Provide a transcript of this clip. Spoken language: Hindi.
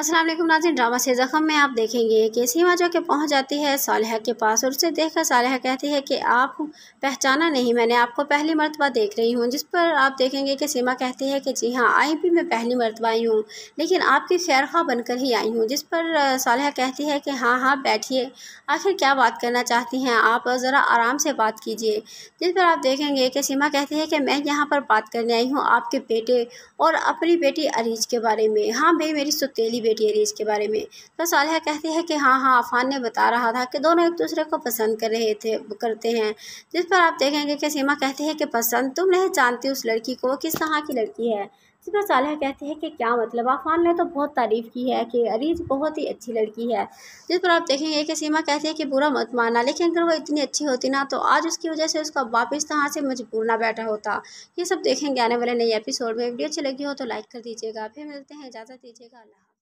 असलम नाजिन ड्रामा से ज़ख़म में आप देखेंगे कि सीमा जो कि पहुँच जाती है सालह के पास और उसे देखकर सालह कहती है कि आप पहचाना नहीं मैंने आपको पहली मरतबा देख रही हूँ जिस पर आप देखेंगे कि सीमा कहती है कि जी हाँ आई भी मैं पहली मरतबा आई हूँ लेकिन आपकी खैरखा बनकर ही आई हूँ जिस पर सालह कहती है कि हाँ हाँ बैठिए आखिर क्या बात करना चाहती हैं आप ज़रा आराम से बात कीजिए जिस पर आप देखेंगे कि सीमा कहती है कि मैं यहाँ पर बात करने आई हूँ आपके बेटे और अपनी बेटी अरीज के बारे में हाँ भाई मेरी सुतीली बेटी अरीज के बारे में तो साल कहती है कि हाँ हाँ अफान ने बता रहा था कि दोनों एक दूसरे को पसंद कर रहे थे करते हैं जिस पर आप देखेंगे कि सीमा कहती है कि पसंद तुम नहीं जानती उस लड़की को किस तरह की लड़की है जिस पर सालह कहते हैं कि क्या मतलब आफान ने तो बहुत तारीफ़ की है कि अरीज बहुत ही अच्छी लड़की है जिस पर आप देखेंगे कि सीमा कहती है कि बुरा मत माना लेकिन अगर वो इतनी अच्छी होती ना तो आज उसकी वजह से उसका वापस तहाँ से मजबूर ना बैठा होता ये सब देखेंगे आने वाले नए एपिसोड में वीडियो अच्छी लगी हो तो लाइक कर दीजिएगा फिर मिलते हैं इजाज़त दीजिएगा अल्लाह